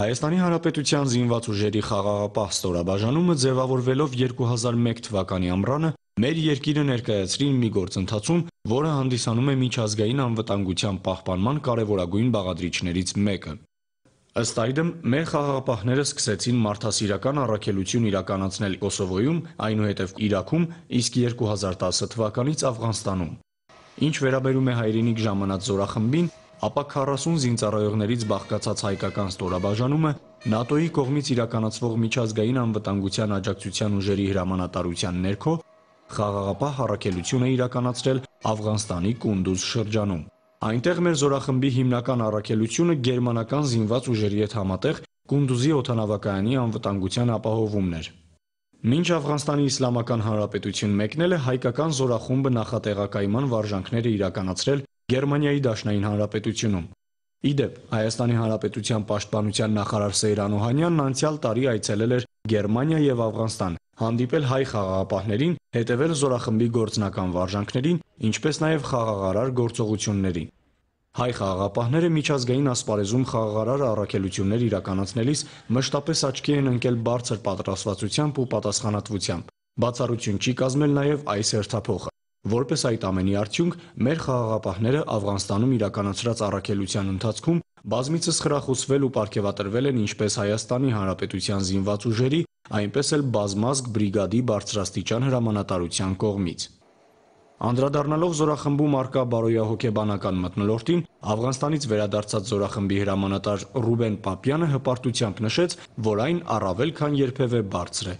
Հայաստանի Հանրապետության զինված ուժերի խաղաղապահ ստորաբաժանումը ձևավորվելով 2001 թվականի ամռանը մեր երկիրը ներկայացրին մի գործընթացում, որը հանդիսանում է միջազգային անվտանգության պահպանման կարևորագույն բաղադրիչներից մեկը։ Ըստ այդմ, մեր խաղաղապահները սկսեցին մարդասիրական առաքելություն իրականացնել Կոսովոյում, այնուհետև Իրաքում, իսկ 2010 թվականից Աֆղանստանում։ Ինչ վերաբերում է հայրենիք ժամանած զորախմբին, ապա 40 զինծառայողներից բաղկացած հայկական ստորաբաժանումը ՆԱՏՕ-ի կողմից իրականացվող միջազգային անվտանգության աջակցության ուժերի հրամանատարության ներքո խաղաղապահ առաքելություն է իրականացրել Աֆղանստանի Կունդուզ շրջանում։ Այնտեղ մեր զորախմբի հիմնական առաքելությունը գերմանական զինված ուժերի հետ համատեղ Կունդուզի օթանավակայանի անվտանգության ապահովումն էր։ Մինչ Աֆղանստանի Իսլամական Հանրապետություն մեկնել է հայկական զորախումբը նախատեղակայման վարժանքները իրականացրել Գերմանիայի Դաշնային Հանրապետությունում։ Իդեպ, Հայաստանի Հանրապետության Պաշտպանության նախարար Սեյրան Օհանյանն անցյալ տարի այցելել էր Գերմանիա եւ Աֆղանստան, հանդիպել հայ խաղաղապահներին, հետևել զորախմբի գործնական վարժանքներին, ինչպես նաեւ խաղաղարար գործողություններին։ Հայ խաղաղապահները միջազգային ասպարեզում խաղաղարար առաքելություններ իրականացնելիս մշտապես աչքի են ընկել բարձր պատրաստվածությամբ ու պատասխանատվությամբ։ Բացառություն չի կազմել նաև այս հերթափոխը։ Որպես այդ ամենի արդյունք մեր խաղաղապահները Աֆղանստանում իրականացրած առաքելության ընթացքում բազմիցս խրախուսվել ու պարգևատրվել են ինչպես Հայաստանի Հանրապետության զինված ուժերի, այնպես էլ բազմազգ բրիգադի բարձրաստիճան հրամանատարության կողմից։ Անդրադառնալով զորախմբում արկա բարոյահոգեբանական մթնոլորտին, Աֆղանստանից վերադարձած զորախմբի հրամանատար Ռուբեն Պապյանը հպարտությամբ նշեց, որ այն առավել քան երբևէ բարձր է։